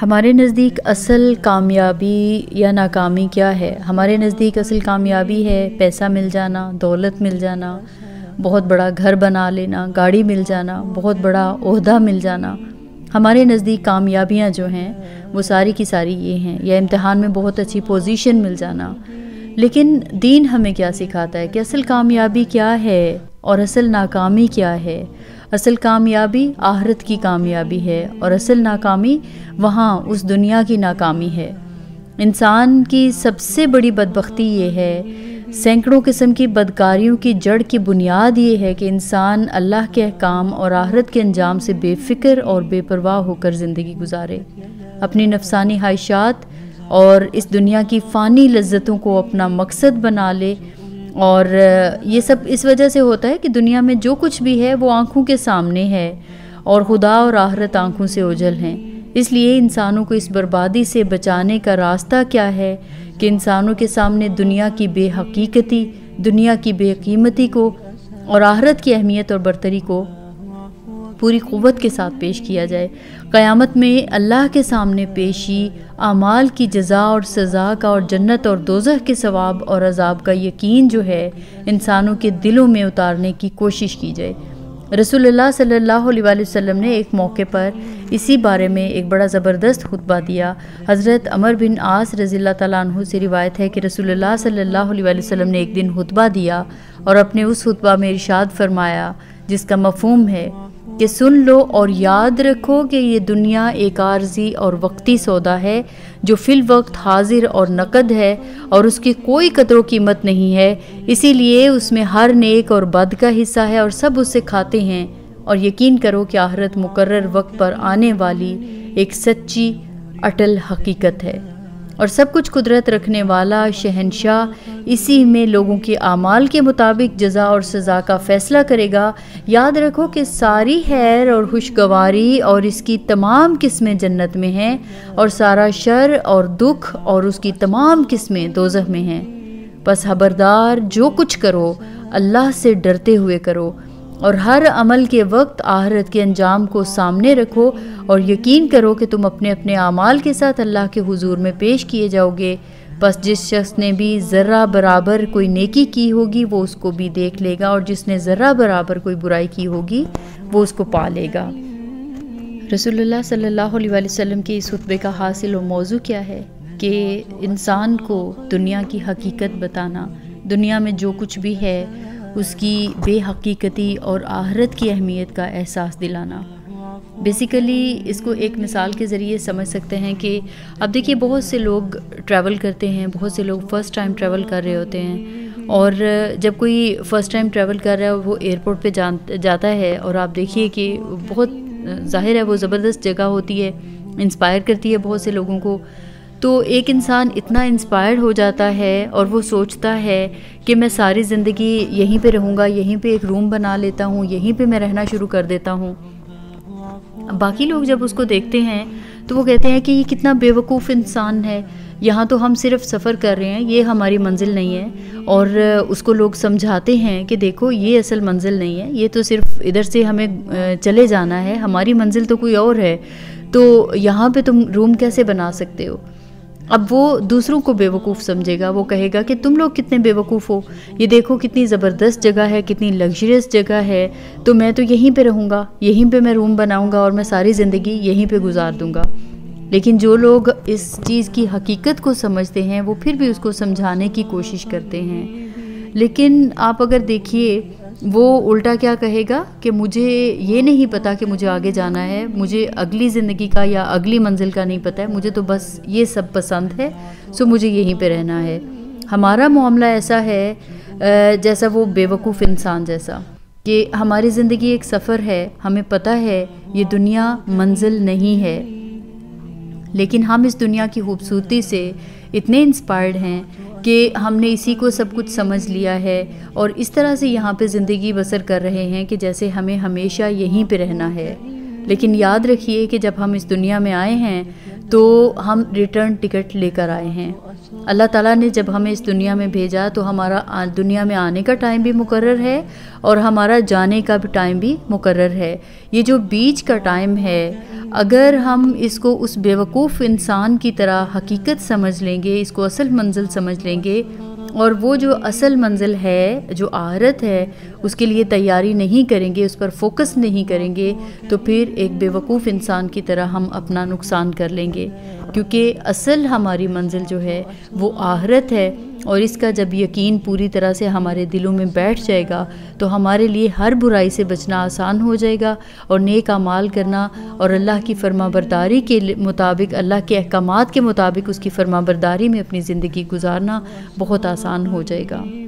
हमारे नज़दीक असल कामयाबी या नाकामी क्या है हमारे नज़दीक असल कामयाबी है पैसा मिल जाना दौलत मिल जाना बहुत बड़ा घर बना लेना गाड़ी मिल जाना बहुत बड़ा उहदा मिल जाना हमारे नज़दीक कामयाबियाँ जो हैं वो सारी की सारी ये हैं या इम्तहान में बहुत अच्छी पोजीशन मिल जाना लेकिन दीन हमें क्या सिखाता है कि असल कामयाबी क्या है और असल नाकामी क्या है असल कामयाबी आहरत की कामयाबी है और असल नाकामी वहाँ उस दुनिया की नाकामी है इंसान की सबसे बड़ी बदबख्ती ये है सैकड़ों किस्म की बदकारियों की जड़ की बुनियाद ये है कि इंसान अल्लाह के अहकाम और आहरत के अंजाम से बेफिक्र और बेपरवाह होकर ज़िंदगी गुजारे अपनी नफसानी ख्वाहिशात और इस दुनिया की फ़ानी लज्जतों को अपना मकसद बना ले और ये सब इस वजह से होता है कि दुनिया में जो कुछ भी है वो आँखों के सामने है और खुदा और आहरत आँखों से ओझल हैं इसलिए इंसानों को इस बर्बादी से बचाने का रास्ता क्या है कि इंसानों के सामने दुनिया की बेहकीकती दुनिया की बेकीमती को और आहरत की अहमियत और बरतरी को पूरी क़वत के साथ पेश किया जाए क़यामत में अल्लाह के सामने पेशी अमाल की जजा और सज़ा का और जन्नत और दोजह के सवाब और अजाब का यकीन जो है इंसानों के दिलों में उतारने की कोशिश की जाए रसूलुल्लाह सल्लल्लाहु अलैहि वसल्लम ने एक मौके पर इसी बारे में एक बड़ा ज़बरदस्त खुतबा दिया हज़रत अमर बिन आस रज़ी तु से रिवायत है कि रसूलुल्लाह सल्लल्लाहु अलैहि वसल्लम ने एक दिन खुतबा दिया और अपने उस खुतबा में इरशाद फरमाया जिसका मफहम है कि सुन लो और याद रखो कि ये दुनिया एक आर्जी और वक्ती सौदा है जो फिल वक्त हाजिर और नकद है और उसकी कोई कदरों कीमत नहीं है इसीलिए उसमें हर नेक और बद का हिस्सा है और सब उसे खाते हैं और यकीन करो कि आहरत मुकर्र वक्त पर आने वाली एक सच्ची अटल हकीकत है और सब कुछ कुदरत रखने वाला शहनशाह इसी में लोगों के अमाल के मुताबिक जजा और सज़ा का फ़ैसला करेगा याद रखो कि सारी हैर और खुशगवारी और इसकी तमाम किस्में जन्नत में हैं और सारा शर और दुख और उसकी तमाम किस्में दोजह में हैं बस खबरदार जो कुछ करो अल्लाह से डरते हुए करो और हर अमल के वक्त आहरत के अंजाम को सामने रखो और यकीन करो कि तुम अपने अपने अमाल के साथ अल्लाह के हुजूर में पेश किए जाओगे बस जिस शख्स ने भी ज़रा बराबर कोई नेकी की होगी वो उसको भी देख लेगा और जिसने ज़रा बराबर कोई बुराई की होगी वो उसको पा लेगा रसोल्ला सल्ला वसम के इस खुतबे का हासिल और मौजू क्या है कि इंसान को दुनिया की हकीकत बताना दुनिया में जो कुछ भी है उसकी बेहकीकती और आहरत की अहमियत का एहसास दिलाना बेसिकली इसको एक मिसाल के ज़रिए समझ सकते हैं कि अब देखिए बहुत से लोग ट्रैवल करते हैं बहुत से लोग फ़र्स्ट टाइम ट्रैवल कर रहे होते हैं और जब कोई फ़र्स्ट टाइम ट्रैवल कर रहा है वो एयरपोर्ट पे जान जाता है और आप देखिए कि बहुत ज़ाहिर है वो ज़बरदस्त जगह होती है इंस्पायर करती है बहुत से लोगों को तो एक इंसान इतना इंस्पायर्ड हो जाता है और वो सोचता है कि मैं सारी ज़िंदगी यहीं पे रहूँगा यहीं पे एक रूम बना लेता हूँ यहीं पे मैं रहना शुरू कर देता हूँ बाकी लोग जब उसको देखते हैं तो वो कहते हैं कि ये कितना बेवकूफ़ इंसान है यहाँ तो हम सिर्फ सफ़र कर रहे हैं ये हमारी मंजिल नहीं है और उसको लोग समझाते हैं कि देखो ये असल मंजिल नहीं है ये तो सिर्फ इधर से हमें चले जाना है हमारी मंजिल तो कोई और है तो यहाँ पे तुम रूम कैसे बना सकते हो अब वो दूसरों को बेवकूफ़ समझेगा वो कहेगा कि तुम लोग कितने बेवकूफ़ हो ये देखो कितनी ज़बरदस्त जगह है कितनी लग्जरियस जगह है तो मैं तो यहीं पे रहूँगा यहीं पे मैं रूम बनाऊँगा और मैं सारी ज़िंदगी यहीं पे गुजार दूँगा लेकिन जो लोग इस चीज़ की हकीकत को समझते हैं वो फिर भी उसको समझाने की कोशिश करते हैं लेकिन आप अगर देखिए वो उल्टा क्या कहेगा कि मुझे ये नहीं पता कि मुझे आगे जाना है मुझे अगली ज़िंदगी का या अगली मंजिल का नहीं पता है मुझे तो बस ये सब पसंद है सो मुझे यहीं पे रहना है हमारा मामला ऐसा है जैसा वो बेवकूफ़ इंसान जैसा कि हमारी ज़िंदगी एक सफ़र है हमें पता है ये दुनिया मंजिल नहीं है लेकिन हम इस दुनिया की खूबसूरती से इतने इंस्पायर्ड हैं कि हमने इसी को सब कुछ समझ लिया है और इस तरह से यहाँ पे ज़िंदगी बसर कर रहे हैं कि जैसे हमें हमेशा यहीं पे रहना है लेकिन याद रखिए कि जब हम इस दुनिया में आए हैं तो हम रिटर्न टिकट लेकर आए हैं अल्लाह ताला ने जब हमें इस दुनिया में भेजा तो हमारा दुनिया में आने का टाइम भी मुकर है और हमारा जाने का भी टाइम भी मुकर है ये जो बीच का टाइम है अगर हम इसको उस बेवकूफ़ इंसान की तरह हकीकत समझ लेंगे इसको असल मंजिल समझ लेंगे और वो जो असल मंजिल है जो आहरत है उसके लिए तैयारी नहीं करेंगे उस पर फोकस नहीं करेंगे तो फिर एक बेवकूफ़ इंसान की तरह हम अपना नुकसान कर लेंगे क्योंकि असल हमारी मंजिल जो है वो आहरत है और इसका जब यकीन पूरी तरह से हमारे दिलों में बैठ जाएगा तो हमारे लिए हर बुराई से बचना आसान हो जाएगा और नेक अमाल करना और अल्लाह की फरमाबरदारी के मुताबिक अल्लाह के अहकाम के मुताबिक उसकी फरमाबरदारी में अपनी ज़िंदगी गुजारना बहुत आसान हो जाएगा